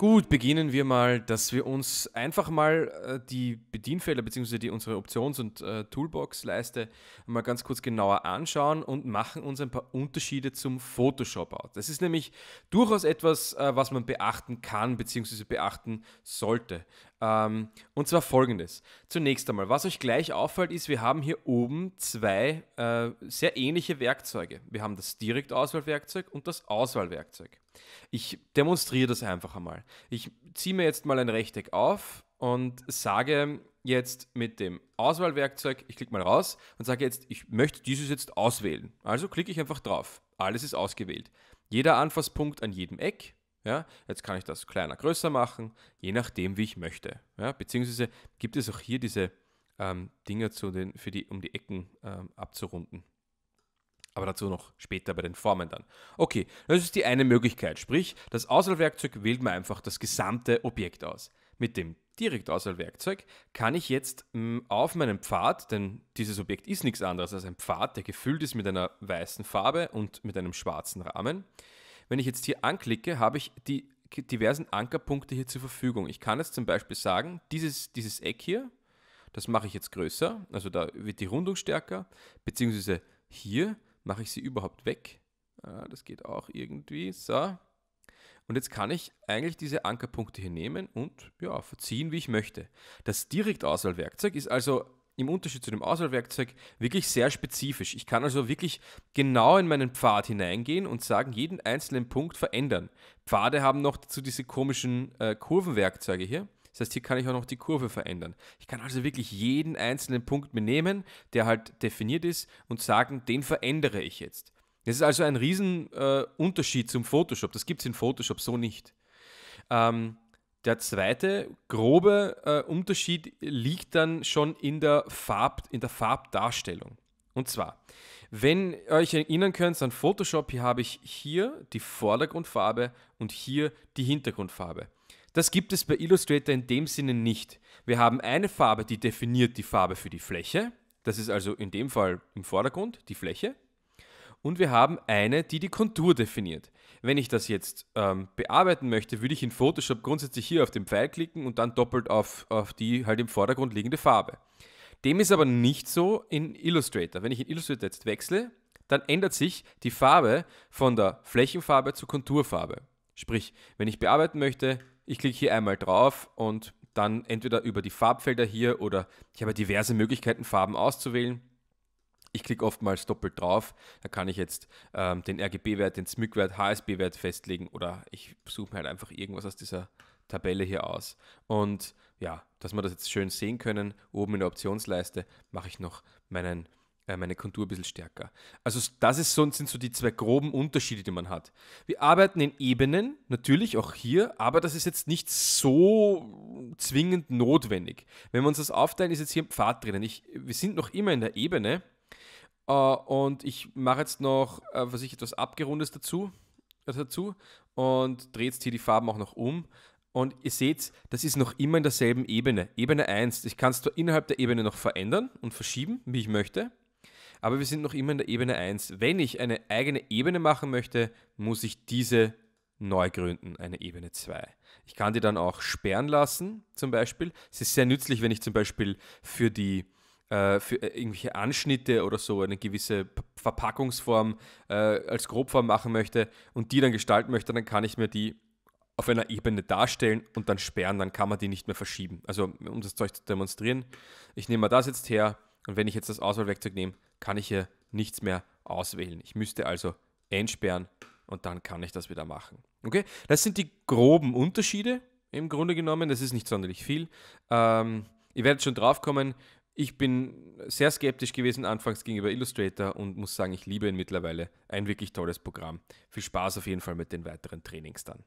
Gut, beginnen wir mal, dass wir uns einfach mal äh, die Bedienfelder bzw. Die, unsere Options- und äh, Toolbox-Leiste mal ganz kurz genauer anschauen und machen uns ein paar Unterschiede zum Photoshop aus. Das ist nämlich durchaus etwas, äh, was man beachten kann bzw. beachten sollte. Ähm, und zwar folgendes. Zunächst einmal, was euch gleich auffällt, ist, wir haben hier oben zwei äh, sehr ähnliche Werkzeuge. Wir haben das Direktauswahlwerkzeug und das Auswahlwerkzeug. Ich demonstriere das einfach einmal. Ich ziehe mir jetzt mal ein Rechteck auf und sage jetzt mit dem Auswahlwerkzeug, ich klicke mal raus und sage jetzt, ich möchte dieses jetzt auswählen. Also klicke ich einfach drauf. Alles ist ausgewählt. Jeder Anfasspunkt an jedem Eck. Ja, jetzt kann ich das kleiner, größer machen, je nachdem, wie ich möchte. Ja, beziehungsweise gibt es auch hier diese ähm, Dinger zu den, für die, um die Ecken ähm, abzurunden. Aber dazu noch später bei den Formen dann. Okay, das ist die eine Möglichkeit. Sprich, das Auswahlwerkzeug wählt mir einfach das gesamte Objekt aus. Mit dem Direktauswahlwerkzeug kann ich jetzt mh, hm, auf meinem Pfad, denn dieses Objekt ist nichts anderes als ein Pfad, der gefüllt ist mit einer weißen Farbe und mit einem schwarzen Rahmen. Wenn ich jetzt hier anklicke, habe ich die diversen Ankerpunkte hier zur Verfügung. Ich kann jetzt zum Beispiel sagen, dieses, dieses Eck hier, das mache ich jetzt größer, also da wird die Rundung stärker, beziehungsweise hier Mache ich sie überhaupt weg? Ah, das geht auch irgendwie. So. Und jetzt kann ich eigentlich diese Ankerpunkte hier nehmen und ja, verziehen, wie ich möchte. Das Direktauswahlwerkzeug ist also im Unterschied zu dem Auswahlwerkzeug wirklich sehr spezifisch. Ich kann also wirklich genau in meinen Pfad hineingehen und sagen, jeden einzelnen Punkt verändern. Pfade haben noch dazu diese komischen äh, Kurvenwerkzeuge hier. Das heißt, hier kann ich auch noch die Kurve verändern. Ich kann also wirklich jeden einzelnen Punkt mir nehmen, der halt definiert ist und sagen, den verändere ich jetzt. Das ist also ein Riesenunterschied äh, zum Photoshop. Das gibt es in Photoshop so nicht. Ähm, der zweite grobe äh, Unterschied liegt dann schon in der, Farb, in der Farbdarstellung. Und zwar, wenn ihr euch erinnern könnt an Photoshop, hier habe ich hier die Vordergrundfarbe und hier die Hintergrundfarbe. Das gibt es bei Illustrator in dem Sinne nicht. Wir haben eine Farbe, die definiert die Farbe für die Fläche. Das ist also in dem Fall im Vordergrund die Fläche. Und wir haben eine, die die Kontur definiert. Wenn ich das jetzt ähm, bearbeiten möchte, würde ich in Photoshop grundsätzlich hier auf den Pfeil klicken und dann doppelt auf, auf die halt im Vordergrund liegende Farbe. Dem ist aber nicht so in Illustrator. Wenn ich in Illustrator jetzt wechsle, dann ändert sich die Farbe von der Flächenfarbe zur Konturfarbe. Sprich, wenn ich bearbeiten möchte, ich klicke hier einmal drauf und dann entweder über die Farbfelder hier oder ich habe diverse Möglichkeiten, Farben auszuwählen. Ich klicke oftmals doppelt drauf, da kann ich jetzt ähm, den RGB-Wert, den SMYC-Wert, HSB-Wert festlegen oder ich suche mir halt einfach irgendwas aus dieser Tabelle hier aus. Und ja, dass wir das jetzt schön sehen können, oben in der Optionsleiste mache ich noch meinen äh, meine Kontur ein bisschen stärker. Also das ist sonst sind so die zwei groben Unterschiede, die man hat. Wir arbeiten in Ebenen, natürlich auch hier, aber das ist jetzt nicht so zwingend notwendig. Wenn wir uns das aufteilen, ist jetzt hier ein Pfad drinnen. Ich, wir sind noch immer in der Ebene äh, und ich mache jetzt noch, äh, was ich etwas abgerundetes dazu, äh, dazu und drehe jetzt hier die Farben auch noch um. Und ihr seht, das ist noch immer in derselben Ebene. Ebene 1. Ich kann es innerhalb der Ebene noch verändern und verschieben, wie ich möchte aber wir sind noch immer in der Ebene 1. Wenn ich eine eigene Ebene machen möchte, muss ich diese neu gründen, eine Ebene 2. Ich kann die dann auch sperren lassen, zum Beispiel. Es ist sehr nützlich, wenn ich zum Beispiel für die äh, für äh, irgendwelche Anschnitte oder so eine gewisse Verpackungsform äh, als Grobform machen möchte und die dann gestalten möchte, dann kann ich mir die auf einer Ebene darstellen und dann sperren, dann kann man die nicht mehr verschieben. Also um das Zeug zu demonstrieren, ich nehme mal das jetzt her und wenn ich jetzt das Auswahlwerkzeug nehme, kann ich hier nichts mehr auswählen. Ich müsste also entsperren und dann kann ich das wieder machen. Okay, das sind die groben Unterschiede im Grunde genommen. Das ist nicht sonderlich viel. Ähm, ihr werdet schon drauf kommen. Ich bin sehr skeptisch gewesen anfangs gegenüber Illustrator und muss sagen, ich liebe ihn mittlerweile. Ein wirklich tolles Programm. Viel Spaß auf jeden Fall mit den weiteren Trainings dann.